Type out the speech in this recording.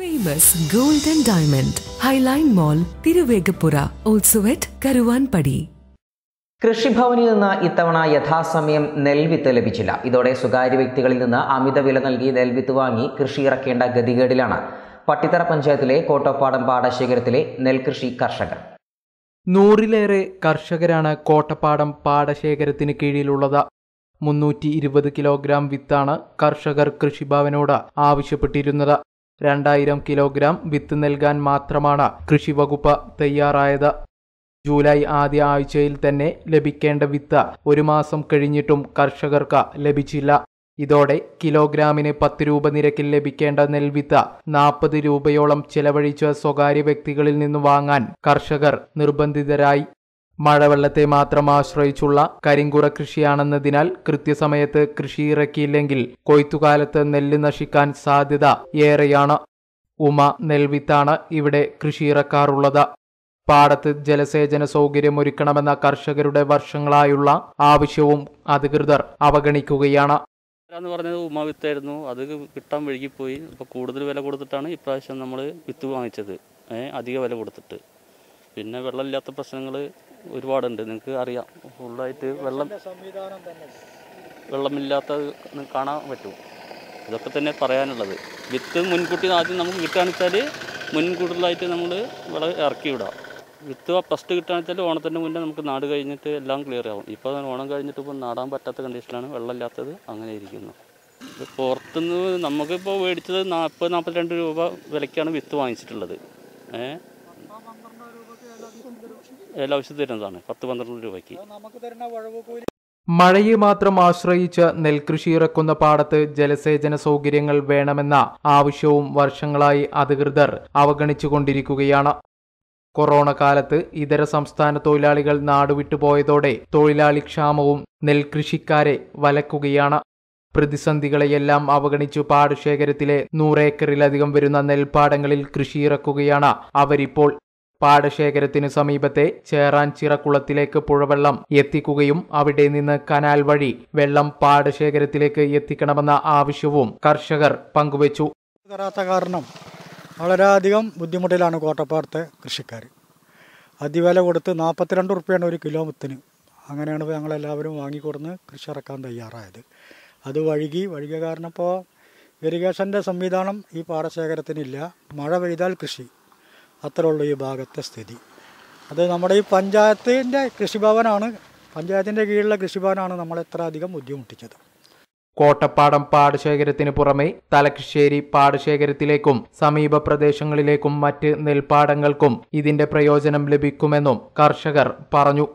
famous gold and diamond Hiline mall Thiruvegappura also at Karuvanpadi കൃഷിഭവനിൽ നിന്ന് ഇത്തവണ യഥാസമയം നെൽവിത്ത് ലഭിച്ചില്ല ഇതോടെ സ്വകാര്യ വ്യക്തികളിൽ നിന്ന് അമിത വില നൽകി നെൽവിത്ത് വാങ്ങി കൃഷി ഇറക്കേണ്ട ഗതികേടിലാണ് പട്ടിത്തറ പഞ്ചായത്തിലെ കോട്ടപ്പാടം പാടശേഖരത്തിലെ നെൽകൃഷി കർഷകർ നൂറിലേറെ കർഷകരാണ് കോട്ടപ്പാടം പാടശേഖരത്തിന് കീഴിലുള്ളത് മുന്നൂറ്റി ഇരുപത് കിലോഗ്രാം വിത്താണ് കർഷകർ കൃഷിഭവനോട് ആവശ്യപ്പെട്ടിരുന്നത് രണ്ടായിരം കിലോഗ്രാം വിത്ത് നൽകാൻ മാത്രമാണ് കൃഷിവകുപ്പ് തയ്യാറായത് ജൂലൈ ആദ്യ ആഴ്ചയിൽ തന്നെ ലഭിക്കേണ്ട വിത്ത് ഒരു മാസം കഴിഞ്ഞിട്ടും കർഷകർക്ക് ലഭിച്ചില്ല ഇതോടെ കിലോഗ്രാമിന് പത്ത് രൂപ നിരക്കിൽ ലഭിക്കേണ്ട നെൽവിത്ത് നാൽപ്പത് രൂപയോളം ചെലവഴിച്ച സ്വകാര്യ വ്യക്തികളിൽ നിന്ന് വാങ്ങാൻ കർഷകർ നിർബന്ധിതരായി മഴവെള്ളത്തെ മാത്രം ആശ്രയിച്ചുള്ള കരിങ്കുറ കൃഷിയാണെന്നതിനാൽ കൃത്യസമയത്ത് കൃഷി ഇറക്കിയില്ലെങ്കിൽ കൊയ്ത്തുകാലത്ത് നെല്ല് നശിക്കാൻ സാധ്യത ഏറെയാണ് ഉമ നെൽവിത്താണ് ഇവിടെ കൃഷിയിറക്കാറുള്ളത് പാടത്ത് ജലസേചന സൗകര്യം ഒരുക്കണമെന്ന കർഷകരുടെ വർഷങ്ങളായുള്ള ആവശ്യവും അധികൃതർ അവഗണിക്കുകയാണ് എന്ന് പറഞ്ഞത് ഉമ വിത്തായിരുന്നു അത് കിട്ടാൻ വഴുകിപ്പോയി അപ്പൊ കൂടുതൽ വില കൊടുത്തിട്ടാണ് ഇപ്രാവശ്യം നമ്മൾ വിത്ത് വാങ്ങിച്ചത് അധിക വില കൊടുത്തിട്ട് പിന്നെ വെള്ളമില്ലാത്ത പ്രശ്നങ്ങൾ ഒരുപാടുണ്ട് നിങ്ങൾക്ക് അറിയാം ഫുള്ളായിട്ട് വെള്ളം വെള്ളമില്ലാത്തത് കാണാൻ പറ്റും ഇതൊക്കെ തന്നെ പറയാനുള്ളത് വിത്ത് മുൻകൂട്ടി ആദ്യം നമുക്ക് കിട്ടുകയാണെന്ന് വെച്ചാൽ മുൻകൂടുതലായിട്ട് നമ്മൾ വിള ഇറക്കി വിടാം വിത്ത് ഫസ്റ്റ് കിട്ടുകയാണെന്ന് വെച്ചാൽ ഓണത്തിൻ്റെ മുന്നേ നമുക്ക് നാട് കഴിഞ്ഞിട്ട് എല്ലാം ക്ലിയർ ആവും ഇപ്പോൾ ഓണം കഴിഞ്ഞിട്ട് ഇപ്പോൾ നാടാൻ പറ്റാത്ത കണ്ടീഷനിലാണ് വെള്ളമില്ലാത്തത് അങ്ങനെ ഇരിക്കുന്നു പുറത്തുനിന്ന് നമുക്കിപ്പോൾ മേടിച്ചത് നാൽപ്പത് രണ്ട് രൂപ വിലയ്ക്കാണ് വിത്ത് വാങ്ങിച്ചിട്ടുള്ളത് ഏഹ് എല്ലാ തരുന്നതാണ് പത്ത് പന്ത്രണ്ട് രൂപയ്ക്ക് മഴയെ മാത്രം ആശ്രയിച്ച് നെൽകൃഷി ഇറക്കുന്ന പാടത്ത് ജലസേചന സൗകര്യങ്ങൾ വേണമെന്ന ആവശ്യവും വർഷങ്ങളായി അധികൃതർ അവഗണിച്ചുകൊണ്ടിരിക്കുകയാണ് കൊറോണ കാലത്ത് ഇതര സംസ്ഥാന തൊഴിലാളികൾ നാടുവിട്ടുപോയതോടെ തൊഴിലാളി ക്ഷാമവും നെൽകൃഷിക്കാരെ വലക്കുകയാണ് പ്രതിസന്ധികളെയെല്ലാം അവഗണിച്ചു പാടശേഖരത്തിലെ നൂറേക്കറിലധികം വരുന്ന നെൽപ്പാടങ്ങളിൽ കൃഷിയിറക്കുകയാണ് അവരിപ്പോൾ പാടശേഖരത്തിന് സമീപത്തെ ചിറക്കുളത്തിലേക്ക് പുഴവെള്ളം എത്തിക്കുകയും അവിടെ നിന്ന് കനാൽ വഴി വെള്ളം പാടശേഖരത്തിലേക്ക് എത്തിക്കണമെന്ന ആവശ്യവും കർഷകർ പങ്കുവച്ചു കാരണം വളരെയധികം ബുദ്ധിമുട്ടിലാണ് കോട്ടപ്പാടത്തെ കൃഷിക്കാർ അതിവില കൊടുത്ത് നാൽപ്പത്തിരണ്ട് റുപ്യാണ് ഒരു കിലോ മുത്തിന് അങ്ങനെയാണ് ഞങ്ങളെല്ലാവരും വാങ്ങിക്കൊടുന്ന് കൃഷി ഇറക്കാൻ തയ്യാറായത് അത് വഴുകി വഴുകിയ കാരണം ഇപ്പോൾ ഇറിഗേഷൻ്റെ സംവിധാനം ഈ പാടശേഖരത്തിനില്ല മഴ പെയ്താൽ കൃഷി അത്രയുള്ള ഈ ഭാഗത്തെ സ്ഥിതി അത് നമ്മുടെ ഈ പഞ്ചായത്തിൻ്റെ കൃഷിഭവനാണ് പഞ്ചായത്തിൻ്റെ കീഴിലുള്ള കൃഷിഭവനാണ് നമ്മൾ എത്ര അധികം ബുദ്ധിമുട്ടിച്ചത് കോട്ടപ്പാടം പാടശേഖരത്തിന് പുറമെ തലക്കശ്ശേരി പാടശേഖരത്തിലേക്കും സമീപ പ്രദേശങ്ങളിലേക്കും മറ്റ് നെൽപ്പാടങ്ങൾക്കും ഇതിന്റെ പ്രയോജനം ലഭിക്കുമെന്നും കർഷകർ പറഞ്ഞു